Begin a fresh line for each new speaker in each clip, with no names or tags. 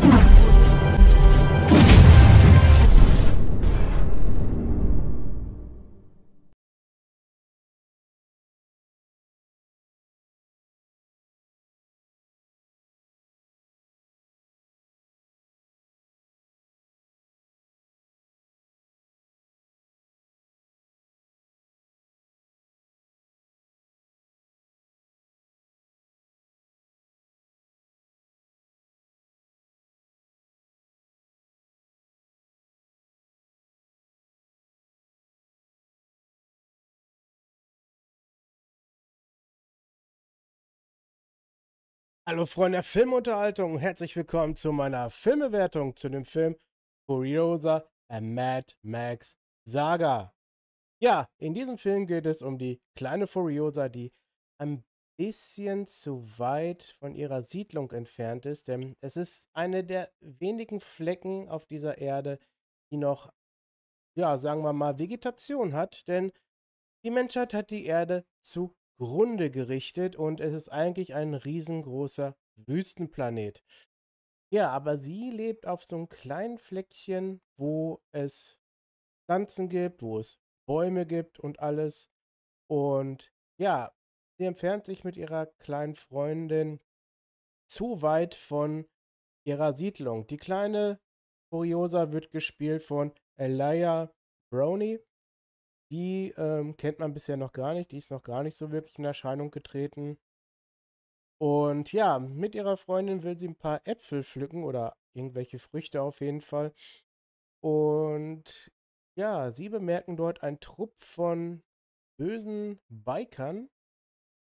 Come on. Hallo Freunde der Filmunterhaltung, herzlich willkommen zu meiner Filmewertung zu dem Film Furiosa A Mad Max Saga. Ja, in diesem Film geht es um die kleine Furiosa, die ein bisschen zu weit von ihrer Siedlung entfernt ist, denn es ist eine der wenigen Flecken auf dieser Erde, die noch, ja, sagen wir mal, Vegetation hat, denn die Menschheit hat die Erde zu Grunde gerichtet und es ist eigentlich ein riesengroßer Wüstenplanet. Ja, aber sie lebt auf so einem kleinen Fleckchen, wo es Pflanzen gibt, wo es Bäume gibt und alles. Und ja, sie entfernt sich mit ihrer kleinen Freundin zu weit von ihrer Siedlung. Die kleine Furiosa wird gespielt von Elia Brownie die ähm, kennt man bisher noch gar nicht. Die ist noch gar nicht so wirklich in Erscheinung getreten. Und ja, mit ihrer Freundin will sie ein paar Äpfel pflücken oder irgendwelche Früchte auf jeden Fall. Und ja, sie bemerken dort einen Trupp von bösen Bikern.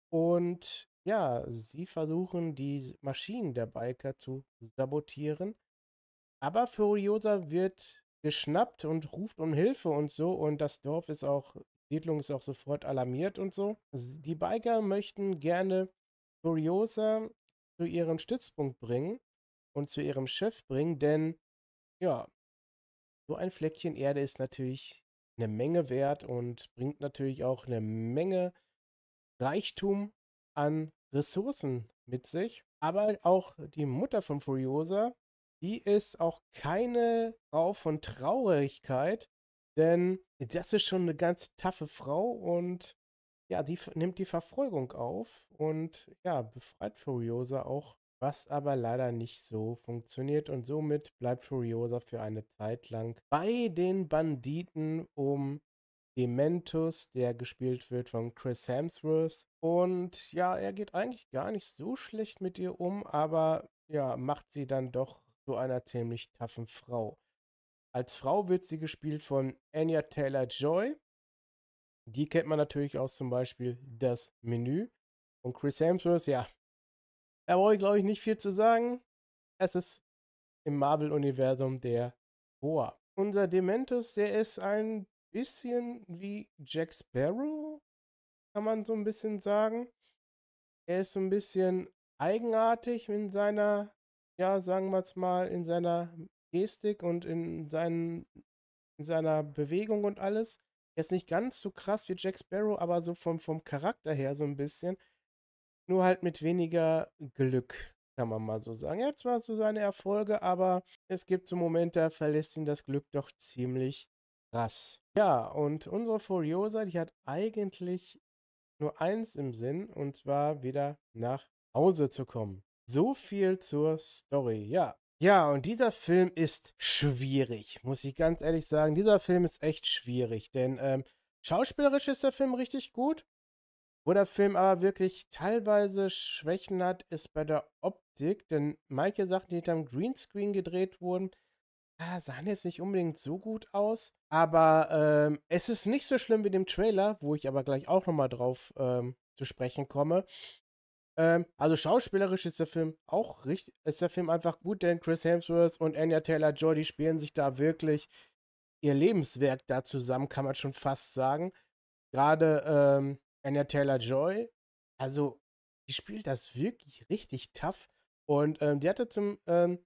Und ja, sie versuchen die Maschinen der Biker zu sabotieren. Aber Furiosa wird geschnappt und ruft um Hilfe und so. Und das Dorf ist auch, Siedlung ist auch sofort alarmiert und so. Die Biker möchten gerne Furiosa zu ihrem Stützpunkt bringen und zu ihrem Schiff bringen, denn ja, so ein Fleckchen Erde ist natürlich eine Menge wert und bringt natürlich auch eine Menge Reichtum an Ressourcen mit sich. Aber auch die Mutter von Furiosa die ist auch keine Frau von Traurigkeit, denn das ist schon eine ganz taffe Frau und ja, die nimmt die Verfolgung auf und ja, befreit Furiosa auch, was aber leider nicht so funktioniert und somit bleibt Furiosa für eine Zeit lang bei den Banditen, um Dementus, der gespielt wird von Chris Hemsworth und ja, er geht eigentlich gar nicht so schlecht mit ihr um, aber ja, macht sie dann doch zu einer ziemlich taffen Frau. Als Frau wird sie gespielt von Anya Taylor Joy. Die kennt man natürlich aus zum Beispiel das Menü. Und Chris Hemsworth, ja. Da brauche ich, glaube ich, nicht viel zu sagen. Es ist im Marvel-Universum der Boa. Unser Dementus, der ist ein bisschen wie Jack Sparrow, kann man so ein bisschen sagen. Er ist so ein bisschen eigenartig in seiner ja, sagen wir es mal, in seiner Gestik und in, seinen, in seiner Bewegung und alles. Er ist nicht ganz so krass wie Jack Sparrow, aber so vom, vom Charakter her so ein bisschen. Nur halt mit weniger Glück, kann man mal so sagen. Er hat zwar so seine Erfolge, aber es gibt so Momente, da verlässt ihn das Glück doch ziemlich krass. Ja, und unsere Furiosa, die hat eigentlich nur eins im Sinn, und zwar wieder nach Hause zu kommen. So viel zur Story, ja. Ja, und dieser Film ist schwierig, muss ich ganz ehrlich sagen. Dieser Film ist echt schwierig, denn ähm, schauspielerisch ist der Film richtig gut. Wo der Film aber wirklich teilweise Schwächen hat, ist bei der Optik, denn manche Sachen, die hinterm Greenscreen gedreht wurden, ah, sahen jetzt nicht unbedingt so gut aus. Aber ähm, es ist nicht so schlimm wie dem Trailer, wo ich aber gleich auch nochmal drauf ähm, zu sprechen komme. Ähm, also schauspielerisch ist der Film auch richtig, ist der Film einfach gut, denn Chris Hemsworth und Anya Taylor-Joy, die spielen sich da wirklich ihr Lebenswerk da zusammen, kann man schon fast sagen. Gerade ähm, Anya Taylor-Joy, also die spielt das wirklich richtig tough und ähm, die hatte zum ähm,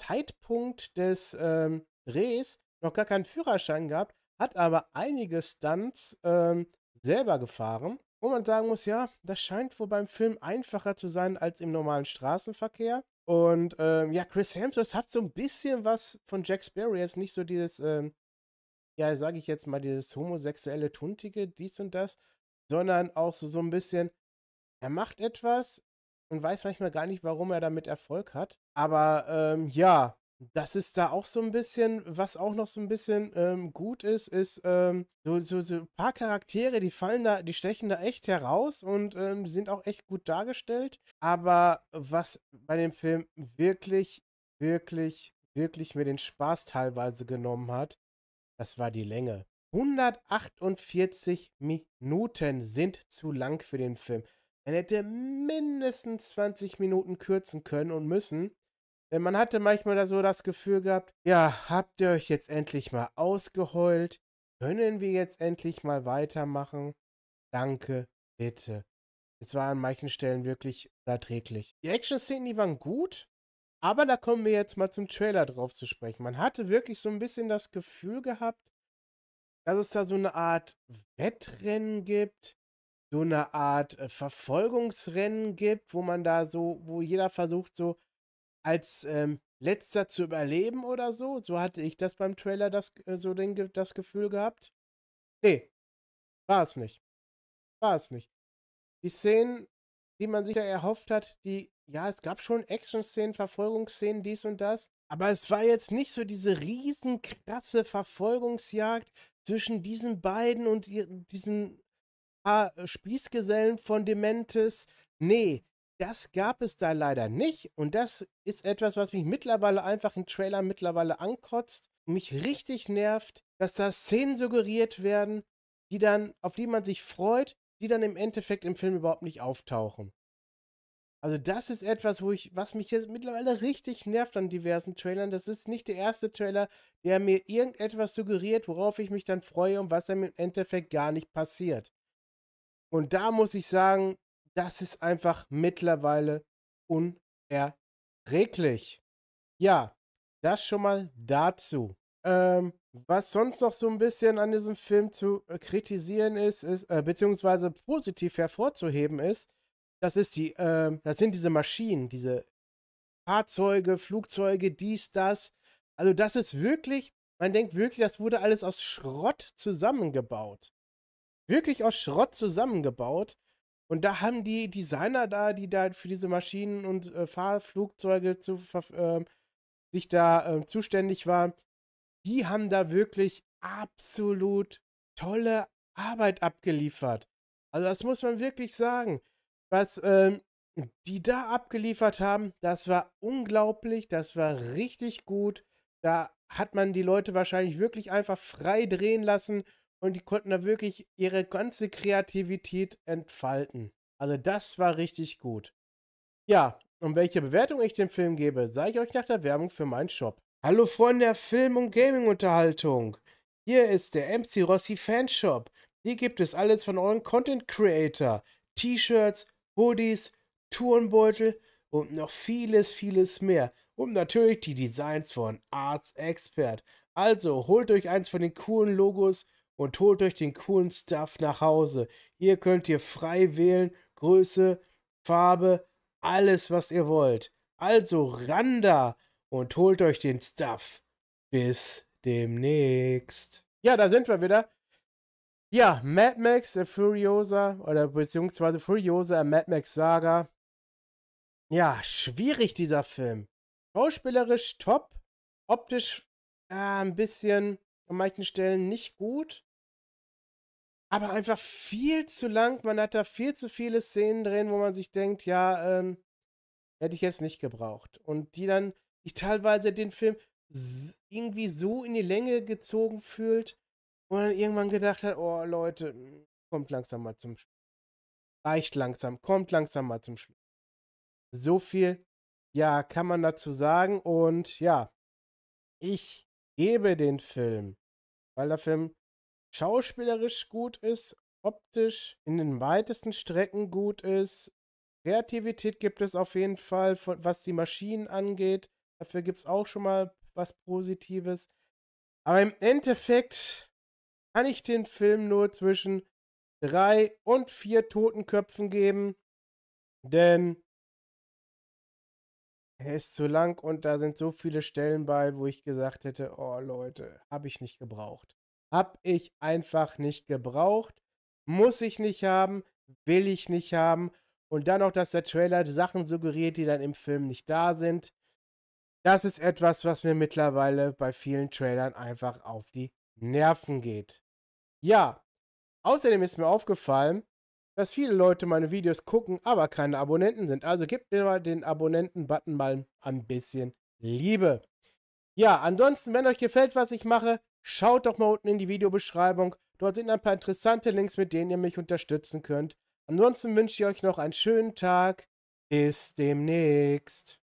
Zeitpunkt des ähm, Drehs noch gar keinen Führerschein gehabt, hat aber einige Stunts ähm, selber gefahren wo man sagen muss, ja, das scheint wohl beim Film einfacher zu sein als im normalen Straßenverkehr. Und ähm, ja, Chris Hemsworth hat so ein bisschen was von Jack Sparrow jetzt nicht so dieses, ähm, ja, sage ich jetzt mal, dieses homosexuelle Tuntige, dies und das, sondern auch so, so ein bisschen, er macht etwas und weiß manchmal gar nicht, warum er damit Erfolg hat. Aber ähm, ja, das ist da auch so ein bisschen, was auch noch so ein bisschen ähm, gut ist, ist ähm, so, so, so, ein paar Charaktere, die fallen da, die stechen da echt heraus und ähm, sind auch echt gut dargestellt. Aber was bei dem Film wirklich, wirklich, wirklich mir den Spaß teilweise genommen hat, das war die Länge. 148 Minuten sind zu lang für den Film. Er hätte mindestens 20 Minuten kürzen können und müssen. Denn man hatte manchmal da so das Gefühl gehabt, ja, habt ihr euch jetzt endlich mal ausgeheult? Können wir jetzt endlich mal weitermachen? Danke, bitte. Es war an manchen Stellen wirklich unerträglich. Die Action-Szenen, die waren gut, aber da kommen wir jetzt mal zum Trailer drauf zu sprechen. Man hatte wirklich so ein bisschen das Gefühl gehabt, dass es da so eine Art Wettrennen gibt, so eine Art äh, Verfolgungsrennen gibt, wo man da so, wo jeder versucht, so als ähm, letzter zu überleben oder so. So hatte ich das beim Trailer, das, äh, so den, das Gefühl gehabt. Nee, war es nicht. War es nicht. Die Szenen, die man sich da erhofft hat, die, ja, es gab schon Action-Szenen, Verfolgungsszenen, dies und das. Aber es war jetzt nicht so diese riesenkrasse Verfolgungsjagd zwischen diesen beiden und diesen paar äh, Spießgesellen von Dementes. Nee, das gab es da leider nicht. Und das ist etwas, was mich mittlerweile einfach in Trailern mittlerweile ankotzt, mich richtig nervt, dass da Szenen suggeriert werden, die dann, auf die man sich freut, die dann im Endeffekt im Film überhaupt nicht auftauchen. Also das ist etwas, wo ich, was mich jetzt mittlerweile richtig nervt an diversen Trailern. Das ist nicht der erste Trailer, der mir irgendetwas suggeriert, worauf ich mich dann freue und was dann im Endeffekt gar nicht passiert. Und da muss ich sagen, das ist einfach mittlerweile unerträglich. Ja, das schon mal dazu. Ähm, was sonst noch so ein bisschen an diesem Film zu äh, kritisieren ist, ist äh, beziehungsweise positiv hervorzuheben ist, das ist die, äh, das sind diese Maschinen, diese Fahrzeuge, Flugzeuge, dies, das. Also das ist wirklich, man denkt wirklich, das wurde alles aus Schrott zusammengebaut. Wirklich aus Schrott zusammengebaut. Und da haben die Designer da, die da für diese Maschinen und äh, Fahrflugzeuge zu, äh, sich da äh, zuständig waren, die haben da wirklich absolut tolle Arbeit abgeliefert. Also das muss man wirklich sagen. Was ähm, die da abgeliefert haben, das war unglaublich, das war richtig gut. Da hat man die Leute wahrscheinlich wirklich einfach frei drehen lassen und die konnten da wirklich ihre ganze Kreativität entfalten. Also das war richtig gut. Ja, und welche Bewertung ich dem Film gebe, sage ich euch nach der Werbung für meinen Shop. Hallo Freunde der Film- und Gaming-Unterhaltung. Hier ist der MC Rossi Fanshop. Hier gibt es alles von euren Content Creator. T-Shirts, Hoodies, Turnbeutel und noch vieles, vieles mehr. Und natürlich die Designs von Arts Expert. Also holt euch eins von den coolen Logos und holt euch den coolen Stuff nach Hause. Hier könnt ihr frei wählen, Größe, Farbe, alles, was ihr wollt. Also ran da und holt euch den Stuff. Bis demnächst. Ja, da sind wir wieder. Ja, Mad Max äh, Furiosa oder beziehungsweise Furiosa äh, Mad Max Saga. Ja, schwierig dieser Film. Schauspielerisch top, optisch äh, ein bisschen an manchen Stellen nicht gut aber einfach viel zu lang. Man hat da viel zu viele Szenen drin, wo man sich denkt, ja, ähm, hätte ich jetzt nicht gebraucht. Und die dann, ich teilweise den Film irgendwie so in die Länge gezogen fühlt, wo man irgendwann gedacht hat, oh Leute, mm, kommt langsam mal zum Schluss. Reicht langsam, kommt langsam mal zum Schluss. So viel, ja, kann man dazu sagen. Und ja, ich gebe den Film, weil der Film schauspielerisch gut ist, optisch in den weitesten Strecken gut ist. Kreativität gibt es auf jeden Fall, von, was die Maschinen angeht. Dafür gibt es auch schon mal was Positives. Aber im Endeffekt kann ich den Film nur zwischen drei und vier Totenköpfen geben, denn er ist zu lang und da sind so viele Stellen bei, wo ich gesagt hätte, oh Leute, habe ich nicht gebraucht. Hab ich einfach nicht gebraucht. Muss ich nicht haben. Will ich nicht haben. Und dann noch, dass der Trailer Sachen suggeriert, die dann im Film nicht da sind. Das ist etwas, was mir mittlerweile bei vielen Trailern einfach auf die Nerven geht. Ja, außerdem ist mir aufgefallen, dass viele Leute meine Videos gucken, aber keine Abonnenten sind. Also gebt mir mal den Abonnenten-Button mal ein bisschen Liebe. Ja, ansonsten, wenn euch gefällt, was ich mache, Schaut doch mal unten in die Videobeschreibung. Dort sind ein paar interessante Links, mit denen ihr mich unterstützen könnt. Ansonsten wünsche ich euch noch einen schönen Tag. Bis demnächst.